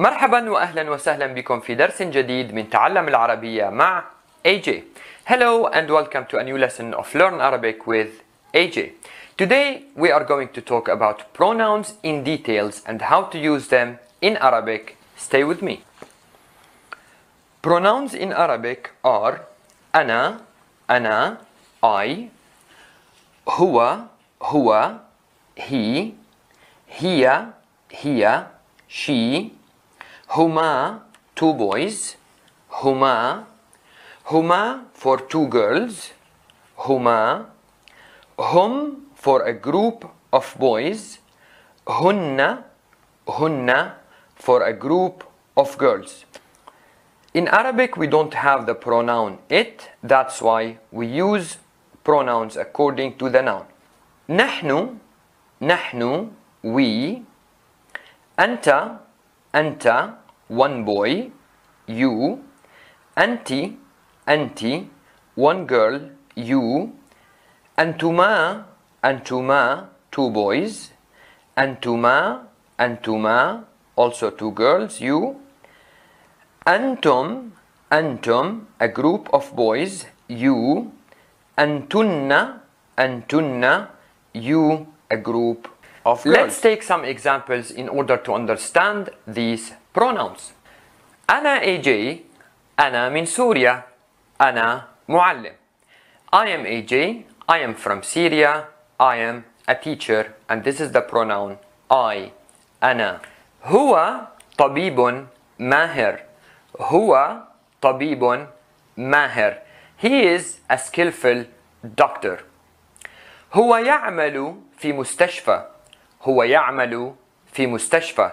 مرحبا واهلا وسهلا بكم في درس جديد من تعلم العربية مع AJ. Hello and welcome to a new lesson of Learn Arabic with AJ. Today we are going to talk about pronouns in details and how to use them in Arabic. Stay with me. Pronouns in Arabic are أنا, أنا, I, هو, هو, he, هي, هي, she, Huma, two boys. Huma. Huma for two girls. Huma. Hum for a group of boys. Hunna. Hunna for a group of girls. In Arabic, we don't have the pronoun it. That's why we use pronouns according to the noun. نحن نحن we أنت أنت one boy, you, auntie, auntie, one girl, you, ma, and two boys, two ma, also two girls, you, and Tom, a group of boys, you, and antunna, you, a group of girls. Let's take some examples in order to understand these pronouns Ana AJ Ana من سوريا أنا معلم I am AJ I am from Syria I am a teacher and this is the pronoun I Ana. هو طبيب ماهر هو طبيب ماهر He is a skillful doctor هو يعمل في مستشفى هو يعمل في مستشفى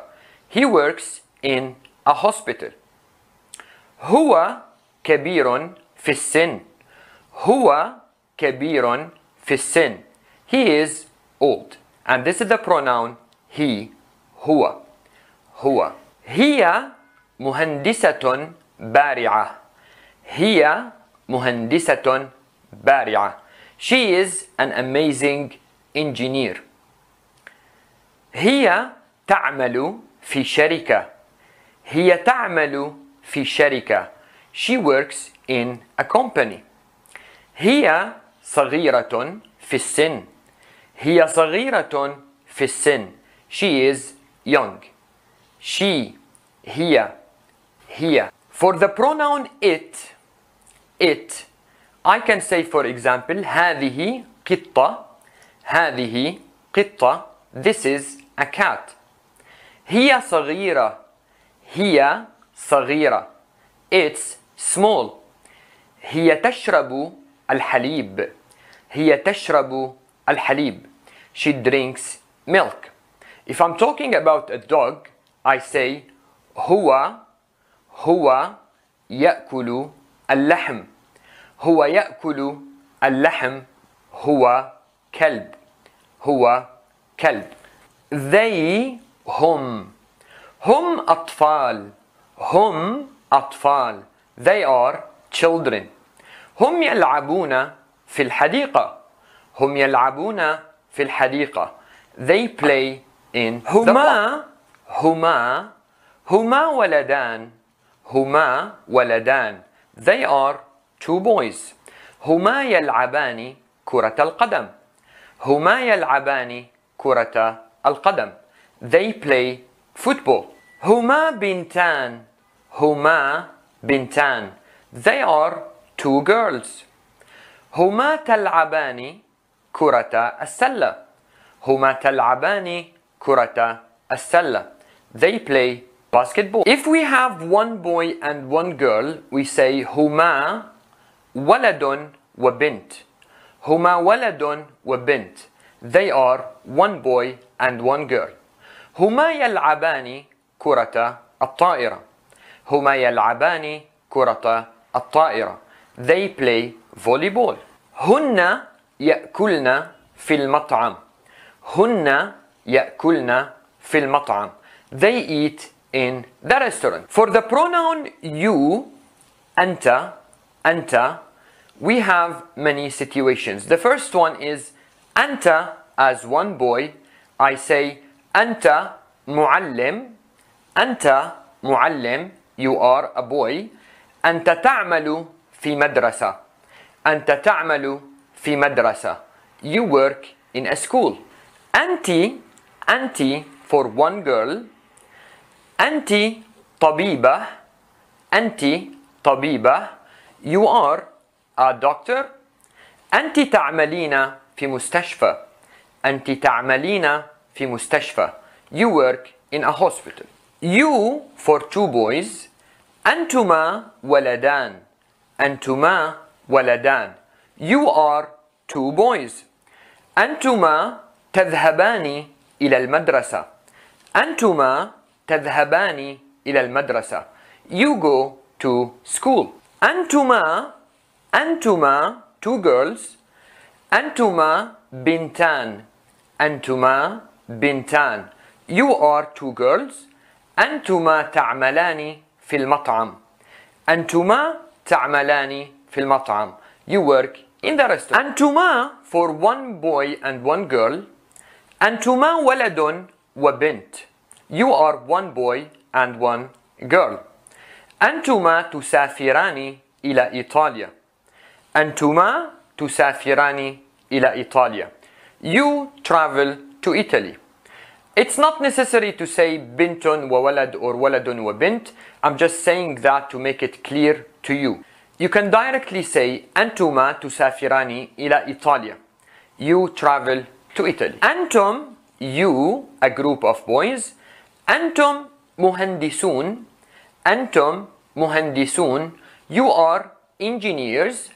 He works in a hospital هو كبير في السن هو كبير في السن he is old and this is the pronoun he هو هو هي مهندسة بارعة هي مهندسة بارعة She is an amazing engineer هي تعمل في شركة هي تعمل في شركة she works in a company هي صغيرة في السن هي صغيرة في السن she is young she هي هي for the pronoun it it I can say for example هذه قطة هذه قطة this is a cat هي صغيرة هي صغيرة It's small هي تشرب الحليب هي تشرب الحليب She drinks milk If I'm talking about a dog I say هو هو يأكل اللحم هو يأكل اللحم هو كلب هو كلب they هم هم أطفال هم أطفال they are children هم يلعبون في الحديقة هم يلعبون في الحديقة they play in هما هما هما ولدان هما ولدان they are two boys هما يلعبان كرة القدم هما يلعبان كرة القدم they play football. Huma bintan. Huma bintan. They are two girls. Huma tal'abani kurata as-salla. Huma tal'abani kurata as-salla. They play basketball. If we have one boy and one girl, we say huma waladun wa bint. Huma waladun wa bint. They are one boy and one girl. هما يلعبان كرة الطائرة هما يلعبان كرة الطائرة They play volleyball هن يأكلن في المطعم هن يأكلن في المطعم They eat in the restaurant For the pronoun you أنت أنت we have many situations The first one is أنت as one boy I say أنت معلم أنت معلم you are a boy أنت تعمل في مدرسة أنت تعمل في مدرسة you work in a school أنت أنت for one girl أنت طبيبة أنت طبيبة you are a doctor أنت تعملين في مستشفى أنت تعملين في مستشفى You work in a hospital You for two boys أنتما ولدان أنتما ولدان You are two boys أنتما تذهبان إلى المدرسة أنتما تذهبان إلى المدرسة You go to school أنتما أنتما two girls أنتما بنتان أنتما بنتان You are two girls أنتما تعملان في المطعم أنتما تعملان في المطعم You work in the restaurant أنتما for one boy and one girl أنتما ولد وبنت You are one boy and one girl أنتما تسافران إلى إيطاليا أنتما تسافران إلى إيطاليا You travel to Italy. It's not necessary to say bintun wa walad or waladun wa bint. I'm just saying that to make it clear to you. You can directly say antuma tusafirani ila Italia. You travel to Italy. Antum, you, a group of boys. Antum muhandisun. Antum muhandisun. You are engineers.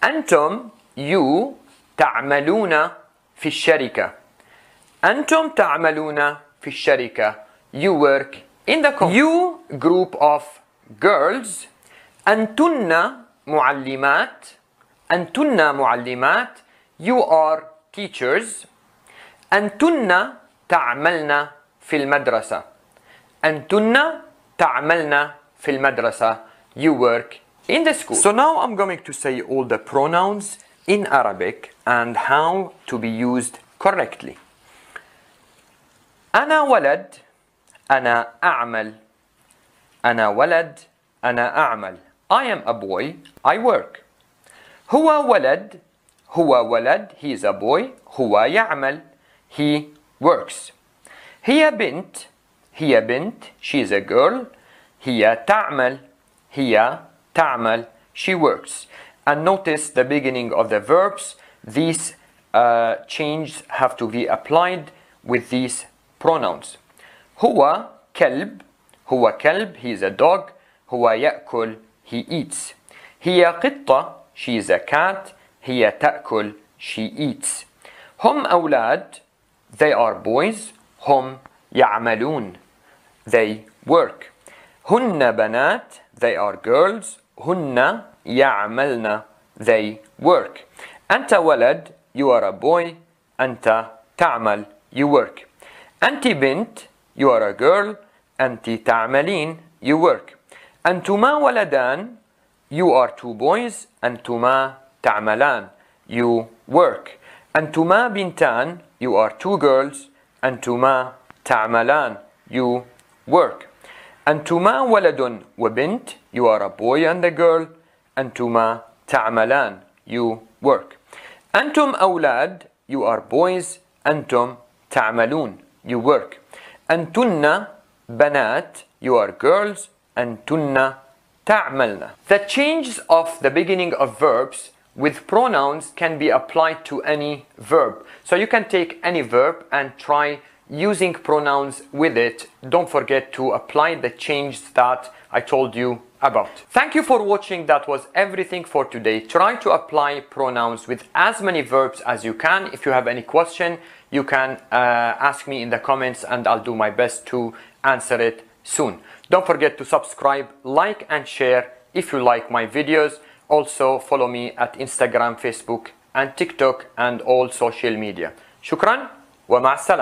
Antum, you, تعملون في الشركة. أنتم تعملون في الشركة You work in the company You group of girls أنتن معلمات أنتن معلمات You are teachers أنتن تعملن في المدرسة أنتن تعملن في المدرسة You work in the school. So now I'm going to say all the pronouns in Arabic and how to be used correctly. أنا ولد أنا أعمل أنا ولد أنا أعمل I am a boy I work هو ولد هو ولد he is a boy هو يعمل he works هي بنت هي بنت she is a girl هي تعمل هي تعمل she works and notice the beginning of the verbs these uh, changes have to be applied with these pronouns هو كلب هو كلب he is a dog هو يأكل he eats هي قطة she is a cat هي تأكل she eats هم أولاد they are boys هم يعملون they work هن بنات they are girls هن يعملن they work أنت ولد you are a boy أنت تعمل you work أنت بنت you are a girl أنت تعملين you work أنتما ولدان you are two boys أنتما تعملان you work أنتما بنتان you are two girls أنتما تعملان you work أنتما ولد وبنت you are a boy and a girl أنتما تعملان you work أنتم أولاد you are boys أنتم تعملون you work. Antunna banat, you are girls. Antunna ta'malna. The changes of the beginning of verbs with pronouns can be applied to any verb. So you can take any verb and try using pronouns with it. Don't forget to apply the changes that I told you about. Thank you for watching. That was everything for today. Try to apply pronouns with as many verbs as you can. If you have any question, you can uh, ask me in the comments and I'll do my best to answer it soon. Don't forget to subscribe, like and share if you like my videos. Also follow me at Instagram, Facebook and TikTok and all social media. شكرا ومع السلامة